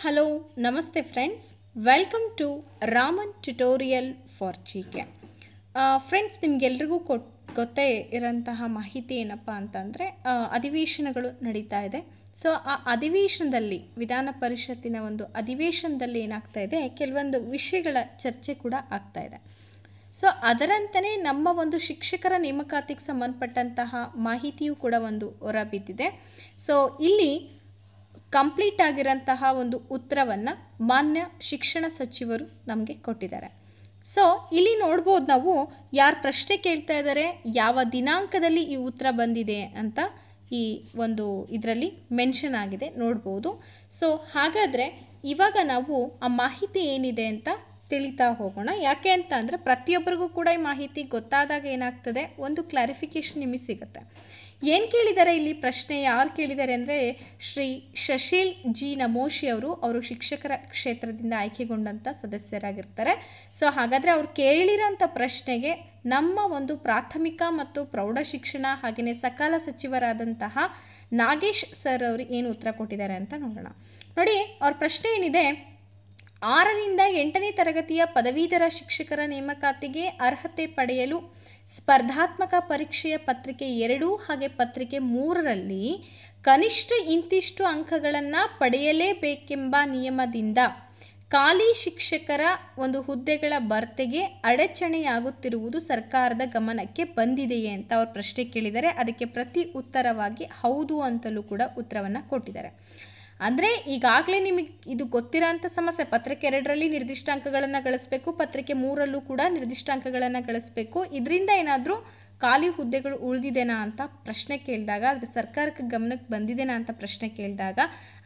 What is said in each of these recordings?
hello ನಮಸ್ತೆ friends welcome to Raman tutorial for G friends ನಿಮಗೆಲ್ರಿಗೂ ಕೊಟ್ ಗೊತ್ತೇ ಇರೋಂತಹ ಮಾಹಿತಿ ಏನಪ್ಪ ಅಂತಂದರೆ ಅಧಿವೇಶನಗಳು ನಡೀತಾ ಇದೆ ಸೊ ಆ ಅಧಿವೇಶನದಲ್ಲಿ ವಿಧಾನ ಪರಿಷತ್ತಿನ ಒಂದು ಅಧಿವೇಶನದಲ್ಲಿ ಏನಾಗ್ತಾ ಇದೆ ಕೆಲವೊಂದು ವಿಷಯಗಳ ಚರ್ಚೆ ಕೂಡ ಆಗ್ತಾ ಇದೆ ಸೊ ಅದರಂತೆಯೇ ನಮ್ಮ ಒಂದು ಶಿಕ್ಷಕರ ನೇಮಕಾತಿಗೆ ಸಂಬಂಧಪಟ್ಟಂತಹ ಮಾಹಿತಿಯೂ ಕೂಡ ಒಂದು ಹೊರಬಿದ್ದಿದೆ ಸೊ ಇಲ್ಲಿ ಕಂಪ್ಲೀಟ್ ಆಗಿರೋಂತಹ ಒಂದು ಉತ್ತರವನ್ನು ಮಾನ್ಯ ಶಿಕ್ಷಣ ಸಚಿವರು ನಮಗೆ ಕೊಟ್ಟಿದ್ದಾರೆ ಸೊ ಇಲ್ಲಿ ನೋಡ್ಬೋದು ನಾವು ಯಾರು ಪ್ರಶ್ನೆ ಕೇಳ್ತಾ ಇದ್ದಾರೆ ಯಾವ ದಿನಾಂಕದಲ್ಲಿ ಈ ಉತ್ತರ ಬಂದಿದೆ ಅಂತ ಈ ಒಂದು ಇದರಲ್ಲಿ ಮೆನ್ಷನ್ ಆಗಿದೆ ನೋಡ್ಬೋದು ಸೊ ಹಾಗಾದರೆ ಇವಾಗ ನಾವು ಆ ಮಾಹಿತಿ ಏನಿದೆ ಅಂತ ತಿಳಿತಾ ಹೋಗೋಣ ಯಾಕೆ ಅಂತ ಅಂದರೆ ಪ್ರತಿಯೊಬ್ಬರಿಗೂ ಕೂಡ ಈ ಮಾಹಿತಿ ಗೊತ್ತಾದಾಗ ಏನಾಗ್ತದೆ ಒಂದು ಕ್ಲಾರಿಫಿಕೇಶನ್ ನಿಮಗೆ ಸಿಗುತ್ತೆ ಏನು ಕೇಳಿದ್ದಾರೆ ಇಲ್ಲಿ ಪ್ರಶ್ನೆ ಯಾರು ಕೇಳಿದ್ದಾರೆ ಅಂದರೆ ಶ್ರೀ ಶಶೀಲ್ ಜಿ ನಮೋಶಿ ಅವರು ಅವರು ಶಿಕ್ಷಕರ ಕ್ಷೇತ್ರದಿಂದ ಆಯ್ಕೆಗೊಂಡಂಥ ಸದಸ್ಯರಾಗಿರ್ತಾರೆ ಸೊ ಹಾಗಾದರೆ ಅವರು ಕೇಳಿರೋಂಥ ಪ್ರಶ್ನೆಗೆ ನಮ್ಮ ಒಂದು ಪ್ರಾಥಮಿಕ ಮತ್ತು ಪ್ರೌಢ ಶಿಕ್ಷಣ ಹಾಗೆಯೇ ಸಕಾಲ ಸಚಿವರಾದಂತಹ ನಾಗೇಶ್ ಸರ್ ಅವರು ಏನು ಉತ್ತರ ಕೊಟ್ಟಿದ್ದಾರೆ ಅಂತ ನೋಡೋಣ ನೋಡಿ ಅವ್ರ ಪ್ರಶ್ನೆ ಏನಿದೆ ಆರರಿಂದ ಎಂಟನೇ ತರಗತಿಯ ಪದವೀಧರ ಶಿಕ್ಷಕರ ನೇಮಕಾತಿಗೆ ಅರ್ಹತೆ ಪಡೆಯಲು ಸ್ಪರ್ಧಾತ್ಮಕ ಪರೀಕ್ಷೆಯ ಪತ್ರಿಕೆ ಎರಡು ಹಾಗೆ ಪತ್ರಿಕೆ ಮೂರರಲ್ಲಿ ಕನಿಷ್ಠ ಇಂತಿಷ್ಟು ಅಂಕಗಳನ್ನು ಪಡೆಯಲೇಬೇಕೆಂಬ ನಿಯಮದಿಂದ ಖಾಲಿ ಶಿಕ್ಷಕರ ಒಂದು ಹುದ್ದೆಗಳ ಭರ್ತೆಗೆ ಅಡಚಣೆಯಾಗುತ್ತಿರುವುದು ಸರ್ಕಾರದ ಗಮನಕ್ಕೆ ಬಂದಿದೆಯೇ ಅಂತ ಅವರು ಪ್ರಶ್ನೆ ಕೇಳಿದರೆ ಅದಕ್ಕೆ ಪ್ರತಿ ಉತ್ತರವಾಗಿ ಹೌದು ಅಂತಲೂ ಕೂಡ ಉತ್ತರವನ್ನು ಕೊಟ್ಟಿದ್ದಾರೆ ಅಂದರೆ ಈಗಾಗಲೇ ನಿಮಗೆ ಇದು ಅಂಥ ಸಮಸ್ಯೆ ಪತ್ರಿಕೆ ಎರಡರಲ್ಲಿ ನಿರ್ದಿಷ್ಟ ಅಂಕಗಳನ್ನು ಗಳಿಸಬೇಕು ಪತ್ರಿಕೆ ಮೂರಲ್ಲೂ ಕೂಡ ನಿರ್ದಿಷ್ಟ ಅಂಕಗಳನ್ನು ಗಳಿಸಬೇಕು ಇದರಿಂದ ಏನಾದರೂ ಖಾಲಿ ಹುದ್ದೆಗಳು ಉಳಿದಿದೆನಾ ಅಂತ ಪ್ರಶ್ನೆ ಕೇಳಿದಾಗ ಅದರ ಸರ್ಕಾರಕ್ಕೆ ಗಮನಕ್ಕೆ ಬಂದಿದೆನಾ ಅಂತ ಪ್ರಶ್ನೆ ಕೇಳಿದಾಗ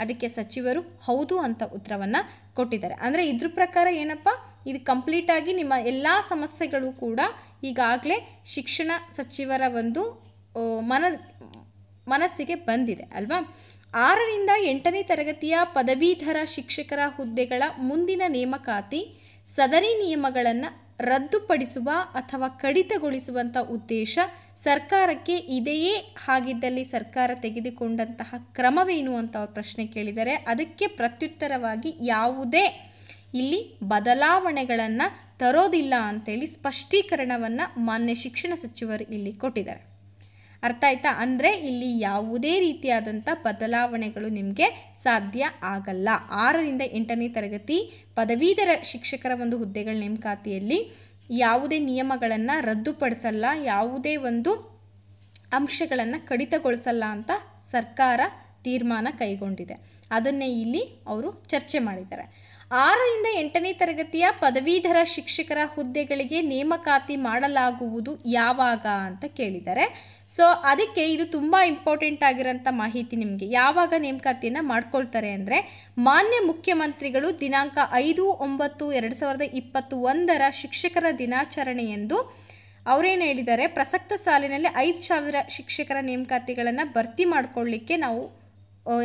ಅದಕ್ಕೆ ಸಚಿವರು ಹೌದು ಅಂತ ಉತ್ತರವನ್ನು ಕೊಟ್ಟಿದ್ದಾರೆ ಅಂದರೆ ಇದ್ರ ಪ್ರಕಾರ ಏನಪ್ಪ ಇದು ಕಂಪ್ಲೀಟಾಗಿ ನಿಮ್ಮ ಎಲ್ಲ ಸಮಸ್ಯೆಗಳು ಕೂಡ ಈಗಾಗಲೇ ಶಿಕ್ಷಣ ಸಚಿವರ ಒಂದು ಮನ ಮನಸ್ಸಿಗೆ ಬಂದಿದೆ ಅಲ್ವಾ ಆರರಿಂದ ಎಂಟನೇ ತರಗತಿಯ ಪದವೀಧರ ಶಿಕ್ಷಕರ ಹುದ್ದೆಗಳ ಮುಂದಿನ ನೇಮಕಾತಿ ಸದರಿ ನಿಯಮಗಳನ್ನು ರದ್ದುಪಡಿಸುವ ಅಥವಾ ಕಡಿತಗೊಳಿಸುವಂಥ ಉದ್ದೇಶ ಸರ್ಕಾರಕ್ಕೆ ಇದೆಯೇ ಹಾಗಿದ್ದಲ್ಲಿ ಸರ್ಕಾರ ತೆಗೆದುಕೊಂಡಂತಹ ಕ್ರಮವೇನು ಅಂತ ಅವ್ರು ಪ್ರಶ್ನೆ ಕೇಳಿದರೆ ಅದಕ್ಕೆ ಪ್ರತ್ಯುತ್ತರವಾಗಿ ಯಾವುದೇ ಇಲ್ಲಿ ಬದಲಾವಣೆಗಳನ್ನು ತರೋದಿಲ್ಲ ಅಂತೇಳಿ ಸ್ಪಷ್ಟೀಕರಣವನ್ನು ಮಾನ್ಯ ಶಿಕ್ಷಣ ಸಚಿವರು ಇಲ್ಲಿ ಕೊಟ್ಟಿದ್ದಾರೆ ಅರ್ಥ ಆಯ್ತಾ ಅಂದರೆ ಇಲ್ಲಿ ಯಾವುದೇ ರೀತಿಯಾದಂಥ ಬದಲಾವಣೆಗಳು ನಿಮಗೆ ಸಾಧ್ಯ ಆಗಲ್ಲ ಆರರಿಂದ ಎಂಟನೇ ತರಗತಿ ಪದವೀಧರ ಶಿಕ್ಷಕರ ಒಂದು ಹುದ್ದೆಗಳ ನೇಮಕಾತಿಯಲ್ಲಿ ಯಾವುದೇ ನಿಯಮಗಳನ್ನು ರದ್ದುಪಡಿಸಲ್ಲ ಯಾವುದೇ ಒಂದು ಅಂಶಗಳನ್ನು ಕಡಿತಗೊಳಿಸಲ್ಲ ಅಂತ ಸರ್ಕಾರ ತೀರ್ಮಾನ ಕೈಗೊಂಡಿದೆ ಅದನ್ನೇ ಇಲ್ಲಿ ಅವರು ಚರ್ಚೆ ಮಾಡಿದ್ದಾರೆ ಆರರಿಂದ ಎಂಟನೇ ತರಗತಿಯ ಪದವೀಧರ ಶಿಕ್ಷಕರ ಹುದ್ದೆಗಳಿಗೆ ನೇಮಕಾತಿ ಮಾಡಲಾಗುವುದು ಯಾವಾಗ ಅಂತ ಕೇಳಿದ್ದಾರೆ ಸೊ ಅದಕ್ಕೆ ಇದು ತುಂಬ ಇಂಪಾರ್ಟೆಂಟ್ ಆಗಿರೋಂಥ ಮಾಹಿತಿ ನಿಮಗೆ ಯಾವಾಗ ನೇಮಕಾತಿಯನ್ನು ಮಾಡ್ಕೊಳ್ತಾರೆ ಅಂದರೆ ಮಾನ್ಯ ಮುಖ್ಯಮಂತ್ರಿಗಳು ದಿನಾಂಕ ಐದು ಒಂಬತ್ತು ಎರಡು ಸಾವಿರದ ಇಪ್ಪತ್ತು ಒಂದರ ಶಿಕ್ಷಕರ ಎಂದು ಅವರೇನು ಹೇಳಿದ್ದಾರೆ ಪ್ರಸಕ್ತ ಸಾಲಿನಲ್ಲಿ ಐದು ಸಾವಿರ ಶಿಕ್ಷಕರ ನೇಮಕಾತಿಗಳನ್ನು ಭರ್ತಿ ಮಾಡ್ಕೊಳ್ಳಿಕ್ಕೆ ನಾವು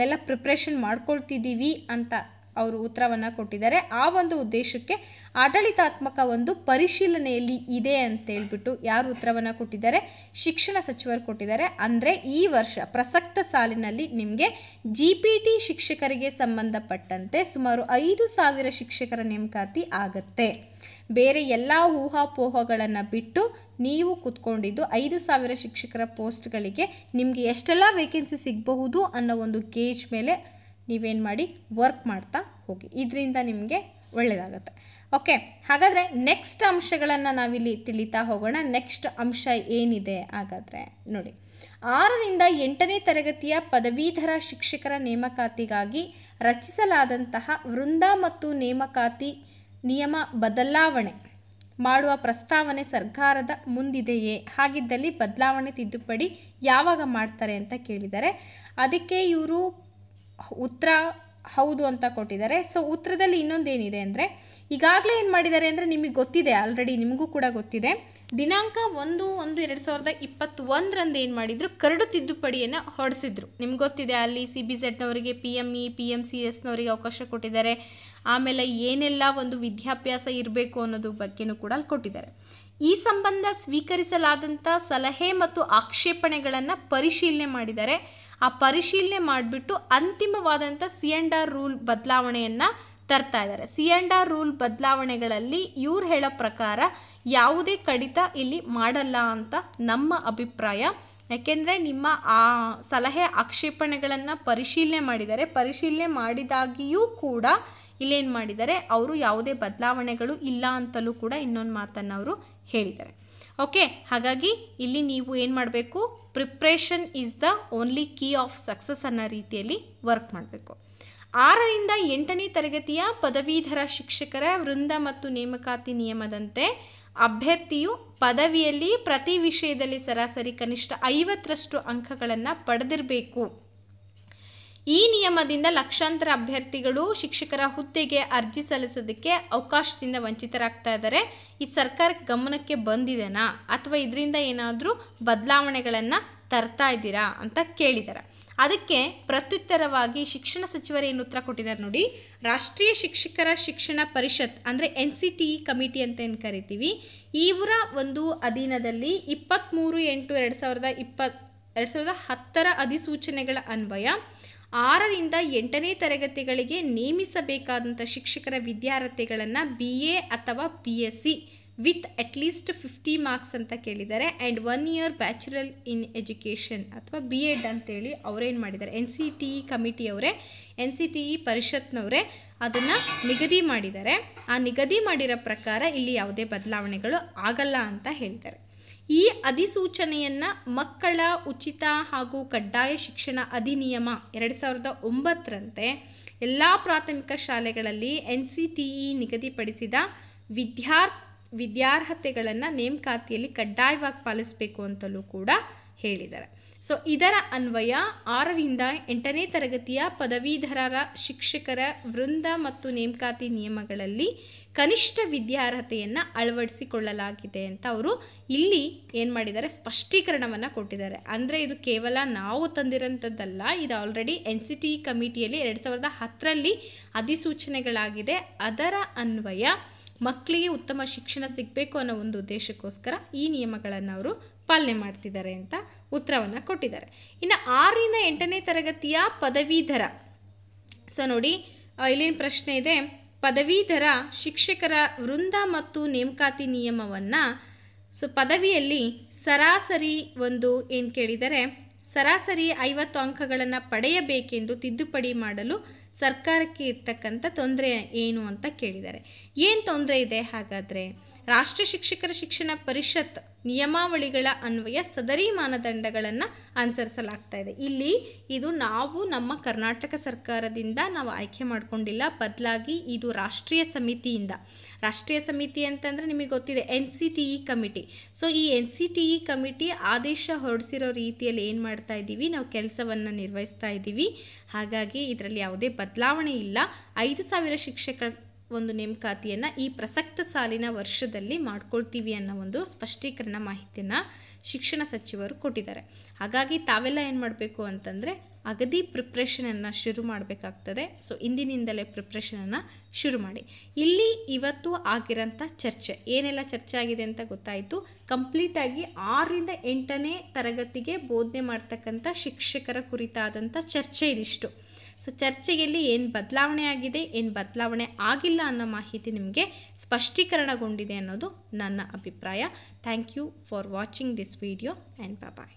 ಎಲ್ಲ ಪ್ರಿಪ್ರೇಷನ್ ಮಾಡ್ಕೊಳ್ತಿದ್ದೀವಿ ಅಂತ ಅವರು ಉತ್ತರವನ್ನು ಕೊಟ್ಟಿದ್ದಾರೆ ಆ ಒಂದು ಉದ್ದೇಶಕ್ಕೆ ಆಡಳಿತಾತ್ಮಕ ಒಂದು ಪರಿಶೀಲನೆಯಲ್ಲಿ ಇದೆ ಅಂತೇಳ್ಬಿಟ್ಟು ಯಾರು ಉತ್ತರವನ್ನು ಕೊಟ್ಟಿದ್ದಾರೆ ಶಿಕ್ಷಣ ಸಚಿವರು ಕೊಟ್ಟಿದ್ದಾರೆ ಅಂದರೆ ಈ ವರ್ಷ ಪ್ರಸಕ್ತ ಸಾಲಿನಲ್ಲಿ ನಿಮಗೆ ಜಿ ಪಿ ಟಿ ಶಿಕ್ಷಕರಿಗೆ ಸಂಬಂಧಪಟ್ಟಂತೆ ಸುಮಾರು ಐದು ಸಾವಿರ ಶಿಕ್ಷಕರ ನೇಮಕಾತಿ ಆಗತ್ತೆ ಬೇರೆ ಎಲ್ಲ ಊಹಾಪೋಹಗಳನ್ನು ಬಿಟ್ಟು ನೀವು ಕುತ್ಕೊಂಡಿದ್ದು ಐದು ಸಾವಿರ ಶಿಕ್ಷಕರ ಪೋಸ್ಟ್ಗಳಿಗೆ ನಿಮಗೆ ಎಷ್ಟೆಲ್ಲ ವೇಕೆನ್ಸಿ ಸಿಗಬಹುದು ಅನ್ನೋ ಒಂದು ಗೇಜ್ ಮೇಲೆ ನೀವೇನು ಮಾಡಿ ವರ್ಕ್ ಮಾಡ್ತಾ ಹೋಗಿ ಇದರಿಂದ ನಿಮಗೆ ಒಳ್ಳೆಯದಾಗುತ್ತೆ ಓಕೆ ಹಾಗಾದರೆ ನೆಕ್ಸ್ಟ್ ಅಂಶಗಳನ್ನು ನಾವಿಲ್ಲಿ ತಿಳಿತಾ ಹೋಗೋಣ ನೆಕ್ಸ್ಟ್ ಅಂಶ ಏನಿದೆ ಹಾಗಾದರೆ ನೋಡಿ ಆರರಿಂದ ಎಂಟನೇ ತರಗತಿಯ ಪದವೀಧರ ಶಿಕ್ಷಕರ ನೇಮಕಾತಿಗಾಗಿ ರಚಿಸಲಾದಂತಹ ವೃಂದ ಮತ್ತು ನೇಮಕಾತಿ ನಿಯಮ ಬದಲಾವಣೆ ಮಾಡುವ ಪ್ರಸ್ತಾವನೆ ಸರ್ಕಾರದ ಮುಂದಿದೆಯೇ ಹಾಗಿದ್ದಲ್ಲಿ ಬದಲಾವಣೆ ತಿದ್ದುಪಡಿ ಯಾವಾಗ ಮಾಡ್ತಾರೆ ಅಂತ ಕೇಳಿದರೆ ಅದಕ್ಕೆ ಇವರು ಉತ್ತರ ಹೌದು ಅಂತ ಕೊಟ್ಟಿದ್ದಾರೆ ಸೊ ಉತ್ತರದಲ್ಲಿ ಇನ್ನೊಂದೇನಿದೆ ಅಂದರೆ ಈಗಾಗಲೇ ಏನು ಮಾಡಿದ್ದಾರೆ ಅಂದರೆ ನಿಮಗೆ ಗೊತ್ತಿದೆ ಆಲ್ರೆಡಿ ನಿಮಗೂ ಕೂಡ ಗೊತ್ತಿದೆ ದಿನಾಂಕ ಒಂದು ಒಂದು ಎರಡು ಸಾವಿರದ ಇಪ್ಪತ್ತೊಂದರಂದು ಏನು ಮಾಡಿದರು ಕರಡು ತಿದ್ದುಪಡಿಯನ್ನು ಹೊಡೆಸಿದ್ರು ನಿಮ್ಗೆ ಗೊತ್ತಿದೆ ಅಲ್ಲಿ ಸಿ ಬಿ ಝೆಡ್ನವರಿಗೆ P M E e, P M C ಎಸ್ನವರಿಗೆ ಅವಕಾಶ ಕೊಟ್ಟಿದ್ದಾರೆ ಆಮೇಲೆ ಏನೆಲ್ಲ ಒಂದು ವಿದ್ಯಾಭ್ಯಾಸ ಇರಬೇಕು ಅನ್ನೋದು ಬಗ್ಗೆನೂ ಕೂಡ ಅಲ್ಲಿ ಕೊಟ್ಟಿದ್ದಾರೆ ಈ ಸಂಬಂಧ ಸ್ವೀಕರಿಸಲಾದಂಥ ಸಲಹೆ ಮತ್ತು ಆಕ್ಷೇಪಣೆಗಳನ್ನು ಪರಿಶೀಲನೆ ಮಾಡಿದ್ದಾರೆ ಆ ಪರಿಶೀಲನೆ ಮಾಡಿಬಿಟ್ಟು ಅಂತಿಮವಾದಂಥ ಸಿ ಎಂಡ್ ಆರ್ ರೂಲ್ ಬದಲಾವಣೆಯನ್ನು ತರ್ತಾ ಇದ್ದಾರೆ ಸಿ ಎಂಡ್ ಆರ್ ರೂಲ್ ಬದಲಾವಣೆಗಳಲ್ಲಿ ಇವ್ರು ಹೇಳೋ ಪ್ರಕಾರ ಯಾವುದೇ ಕಡಿತ ಇಲ್ಲಿ ಮಾಡಲ್ಲ ಅಂತ ನಮ್ಮ ಅಭಿಪ್ರಾಯ ಯಾಕೆಂದರೆ ನಿಮ್ಮ ಆ ಸಲಹೆ ಆಕ್ಷೇಪಣೆಗಳನ್ನು ಪರಿಶೀಲನೆ ಮಾಡಿದ್ದಾರೆ ಪರಿಶೀಲನೆ ಮಾಡಿದಾಗಿಯೂ ಕೂಡ ಇಲ್ಲೇನು ಮಾಡಿದ್ದಾರೆ ಅವರು ಯಾವುದೇ ಬದಲಾವಣೆಗಳು ಇಲ್ಲ ಅಂತಲೂ ಕೂಡ ಇನ್ನೊಂದು ಮಾತನ್ನು ಅವರು ಹೇಳಿದ್ದಾರೆ ಓಕೆ ಹಾಗಾಗಿ ಇಲ್ಲಿ ನೀವು ಏನು ಮಾಡಬೇಕು preparation is the only key of success ಅನ್ನೋ ರೀತಿಯಲ್ಲಿ ವರ್ಕ್ ಮಾಡಬೇಕು ಆರರಿಂದ ಎಂಟನೇ ತರಗತಿಯ ಪದವೀಧರ ಶಿಕ್ಷಕರ ವೃಂದ ಮತ್ತು ನೇಮಕಾತಿ ನಿಯಮದಂತೆ ಅಭ್ಯರ್ಥಿಯು ಪದವಿಯಲ್ಲಿ ಪ್ರತಿ ವಿಷಯದಲ್ಲಿ ಸರಾಸರಿ ಕನಿಷ್ಠ ಐವತ್ತರಷ್ಟು ಅಂಕಗಳನ್ನು ಪಡೆದಿರಬೇಕು ಈ ನಿಯಮದಿಂದ ಲಕ್ಷಾಂತರ ಅಭ್ಯರ್ಥಿಗಳು ಶಿಕ್ಷಕರ ಹುದ್ದೆಗೆ ಅರ್ಜಿ ಸಲ್ಲಿಸೋದಕ್ಕೆ ಅವಕಾಶದಿಂದ ವಂಚಿತರಾಗ್ತಾ ಇದ್ದಾರೆ ಈ ಸರ್ಕಾರ ಗಮನಕ್ಕೆ ಬಂದಿದೆನಾ ಅಥವಾ ಇದರಿಂದ ಏನಾದರೂ ಬದಲಾವಣೆಗಳನ್ನು ತರ್ತಾ ಇದ್ದೀರಾ ಅಂತ ಕೇಳಿದ್ದಾರೆ ಅದಕ್ಕೆ ಪ್ರತ್ಯುತ್ತರವಾಗಿ ಶಿಕ್ಷಣ ಏನು ಉತ್ತರ ಕೊಟ್ಟಿದ್ದಾರೆ ನೋಡಿ ರಾಷ್ಟ್ರೀಯ ಶಿಕ್ಷಕರ ಶಿಕ್ಷಣ ಪರಿಷತ್ ಅಂದರೆ N C T E committee ಅಂತ ಏನು ಕರಿತೀವಿ ಇವರ ಒಂದು ಅಧೀನದಲ್ಲಿ ಇಪ್ಪತ್ತ್ಮೂರು ಎಂಟು ಎರಡು ಸಾವಿರದ ಇಪ್ಪತ್ತು ಎರಡು ಸಾವಿರದ ಹತ್ತರ ಅಧಿಸೂಚನೆಗಳ ಅನ್ವಯ ಆರರಿಂದ ಎಂಟನೇ ತರಗತಿಗಳಿಗೆ ನೇಮಿಸಬೇಕಾದಂಥ ಶಿಕ್ಷಕರ ವಿದ್ಯಾರ್ಥಿಗಳನ್ನು ಬಿ ಎ ಅಥವಾ P S C with at least fifty marks ಅಂತ ಕೇಳಿದ್ದಾರೆ and one year bachelor in education ಅಥವಾ ಬಿ ಎಡ್ ಅಂತೇಳಿ ಅವರೇನು ಮಾಡಿದ್ದಾರೆ ಎನ್ ಸಿ ಟಿ ಇ ಕಮಿಟಿಯವರೇ ಎನ್ ಸಿ ಟಿ ಇ ಪರಿಷತ್ನವರೇ ಅದನ್ನು ನಿಗದಿ ಮಾಡಿದ್ದಾರೆ ಆ ನಿಗದಿ ಮಾಡಿರೋ ಪ್ರಕಾರ ಇಲ್ಲಿ ಯಾವುದೇ ಬದಲಾವಣೆಗಳು ಆಗಲ್ಲ ಅಂತ ಹೇಳ್ತಾರೆ ಈ ಅಧಿಸೂಚನೆಯನ್ನು ಮಕ್ಕಳ ಉಚಿತ ಹಾಗೂ ಕಡ್ಡಾಯ ಶಿಕ್ಷಣ ಅಧಿನಿಯಮ ಎರಡು ಸಾವಿರದ ಒಂಬತ್ತರಂತೆ ಎಲ್ಲ ಪ್ರಾಥಮಿಕ ಶಾಲೆಗಳಲ್ಲಿ ಎನ್ ಸಿ ಟಿ ಇ ನಿಗದಿಪಡಿಸಿದ ವಿದ್ಯಾರ್ ವಿದ್ಯಾರ್ಹತೆಗಳನ್ನು ನೇಮಕಾತಿಯಲ್ಲಿ ಕಡ್ಡಾಯವಾಗಿ ಪಾಲಿಸಬೇಕು ಅಂತಲೂ ಕೂಡ ಹೇಳಿದ್ದಾರೆ ಸೊ ಇದರ ಅನ್ವಯ ಆರರಿಂದ ಎಂಟನೇ ತರಗತಿಯ ಪದವೀಧರರ ಶಿಕ್ಷಕರ ವೃಂದ ಮತ್ತು ನೇಮಕಾತಿ ನಿಯಮಗಳಲ್ಲಿ ಕನಿಷ್ಠ ವಿದ್ಯಾರ್ಹತೆಯನ್ನು ಅಳವಡಿಸಿಕೊಳ್ಳಲಾಗಿದೆ ಅಂತ ಅವರು ಇಲ್ಲಿ ಏನು ಮಾಡಿದ್ದಾರೆ ಸ್ಪಷ್ಟೀಕರಣವನ್ನು ಕೊಟ್ಟಿದ್ದಾರೆ ಅಂದರೆ ಇದು ಕೇವಲ ನಾವು ತಂದಿರೋಂಥದ್ದಲ್ಲ ಇದು ಆಲ್ರೆಡಿ ಎನ್ ಸಿ ಟಿ ಕಮಿಟಿಯಲ್ಲಿ ಎರಡು ಸಾವಿರದ ಹತ್ತರಲ್ಲಿ ಅಧಿಸೂಚನೆಗಳಾಗಿದೆ ಅದರ ಅನ್ವಯ ಮಕ್ಕಳಿಗೆ ಉತ್ತಮ ಶಿಕ್ಷಣ ಸಿಗಬೇಕು ಅನ್ನೋ ಒಂದು ಉದ್ದೇಶಕ್ಕೋಸ್ಕರ ಈ ನಿಯಮಗಳನ್ನು ಅವರು ಪಾಲನೆ ಮಾಡ್ತಿದ್ದಾರೆ ಅಂತ ಉತ್ತರವನ್ನು ಕೊಟ್ಟಿದ್ದಾರೆ ಇನ್ನು ಆರರಿಂದ ಎಂಟನೇ ತರಗತಿಯ ಪದವೀಧರ ಸೊ ನೋಡಿ ಇಲ್ಲೇನು ಪ್ರಶ್ನೆ ಇದೆ ಪದವೀಧರ ಶಿಕ್ಷಕರ ವೃಂದ ಮತ್ತು ನೇಮಕಾತಿ ನಿಯಮವನ್ನು ಸೊ ಪದವಿಯಲ್ಲಿ ಸರಾಸರಿ ಒಂದು ಏನು ಕೇಳಿದರೆ ಸರಾಸರಿ ಐವತ್ತು ಅಂಕಗಳನ್ನು ಪಡೆಯಬೇಕೆಂದು ತಿದ್ದುಪಡಿ ಮಾಡಲು ಸರ್ಕಾರಕ್ಕೆ ಇರ್ತಕ್ಕಂಥ ತೊಂದರೆ ಏನು ಅಂತ ಕೇಳಿದ್ದಾರೆ ಏನು ತೊಂದರೆ ಇದೆ ಹಾಗಾದರೆ ರಾಷ್ಟ್ರ ಶಿಕ್ಷಕರ ಶಿಕ್ಷಣ ಪರಿಷತ್ ನಿಯಮಾವಳಿಗಳ ಅನ್ವಯ ಸದರಿ ಮಾನದಂಡಗಳನ್ನು ಅನುಸರಿಸಲಾಗ್ತಾ ಇದೆ ಇಲ್ಲಿ ಇದು ನಾವು ನಮ್ಮ ಕರ್ನಾಟಕ ಸರ್ಕಾರದಿಂದ ನಾವು ಆಯ್ಕೆ ಮಾಡಿಕೊಂಡಿಲ್ಲ ಬದಲಾಗಿ ಇದು ರಾಷ್ಟ್ರೀಯ ಸಮಿತಿಯಿಂದ ರಾಷ್ಟ್ರೀಯ ಸಮಿತಿ ಅಂತಂದರೆ ನಿಮಗೆ ಗೊತ್ತಿದೆ N C T E committee so ಈ N C T E committee ಆದೇಶ ಹೊರಡಿಸಿರೋ ರೀತಿಯಲ್ಲಿ ಏನು ಮಾಡ್ತಾ ಇದ್ದೀವಿ ನಾವು ಕೆಲಸವನ್ನು ನಿರ್ವಹಿಸ್ತಾ ಇದ್ದೀವಿ ಹಾಗಾಗಿ ಇದರಲ್ಲಿ ಯಾವುದೇ ಬದಲಾವಣೆ ಇಲ್ಲ ಐದು ಸಾವಿರ ಶಿಕ್ಷಕ ಒಂದು ನೇಮಕಾತಿಯನ್ನು ಈ ಪ್ರಸಕ್ತ ಸಾಲಿನ ವರ್ಷದಲ್ಲಿ ಮಾಡ್ಕೊಳ್ತೀವಿ ಅನ್ನೋ ಒಂದು ಸ್ಪಷ್ಟೀಕರಣ ಮಾಹಿತಿಯನ್ನು ಶಿಕ್ಷಣ ಸಚಿವರು ಕೊಟ್ಟಿದ್ದಾರೆ ಹಾಗಾಗಿ ತಾವೆಲ್ಲ ಏನು ಮಾಡಬೇಕು ಅಂತಂದರೆ ಅಗದಿ ಪ್ರಿಪ್ರೇಷನನ್ನು ಶುರು ಮಾಡಬೇಕಾಗ್ತದೆ ಸೊ ಇಂದಿನಿಂದಲೇ ಪ್ರಿಪ್ರೇಷನನ್ನು ಶುರು ಮಾಡಿ ಇಲ್ಲಿ ಇವತ್ತು ಆಗಿರೋಂಥ ಚರ್ಚೆ ಏನೆಲ್ಲ ಚರ್ಚೆ ಆಗಿದೆ ಅಂತ ಗೊತ್ತಾಯಿತು ಕಂಪ್ಲೀಟಾಗಿ ಆರರಿಂದ ಎಂಟನೇ ತರಗತಿಗೆ ಬೋಧನೆ ಮಾಡ್ತಕ್ಕಂಥ ಶಿಕ್ಷಕರ ಕುರಿತಾದಂಥ ಚರ್ಚೆ ಇದಿಷ್ಟು ಸೊ ಚರ್ಚೆಯಲ್ಲಿ ಏನು ಬದಲಾವಣೆ ಆಗಿದೆ ಏನು ಬದಲಾವಣೆ ಆಗಿಲ್ಲ ಅನ್ನೋ ಮಾಹಿತಿ ನಿಮಗೆ ಸ್ಪಷ್ಟೀಕರಣಗೊಂಡಿದೆ ಅನ್ನೋದು ನನ್ನ ಅಭಿಪ್ರಾಯ thank you for watching this video and bye